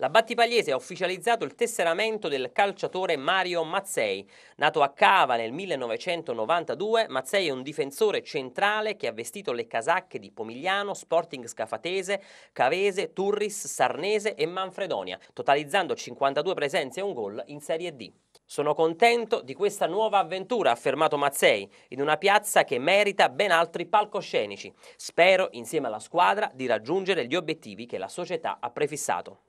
La Battipagliese ha ufficializzato il tesseramento del calciatore Mario Mazzei. Nato a Cava nel 1992, Mazzei è un difensore centrale che ha vestito le casacche di Pomigliano, Sporting Scafatese, Cavese, Turris, Sarnese e Manfredonia, totalizzando 52 presenze e un gol in Serie D. Sono contento di questa nuova avventura, ha affermato Mazzei, in una piazza che merita ben altri palcoscenici. Spero, insieme alla squadra, di raggiungere gli obiettivi che la società ha prefissato.